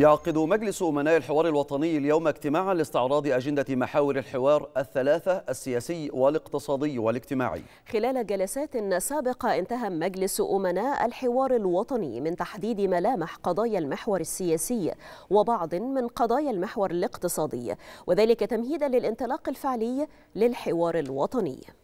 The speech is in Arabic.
يعقد مجلس أمناء الحوار الوطني اليوم اجتماعا لاستعراض أجندة محاور الحوار الثلاثة السياسي والاقتصادي والاجتماعي خلال جلسات سابقة انتهى مجلس أمناء الحوار الوطني من تحديد ملامح قضايا المحور السياسي وبعض من قضايا المحور الاقتصادي وذلك تمهيدا للانطلاق الفعلي للحوار الوطني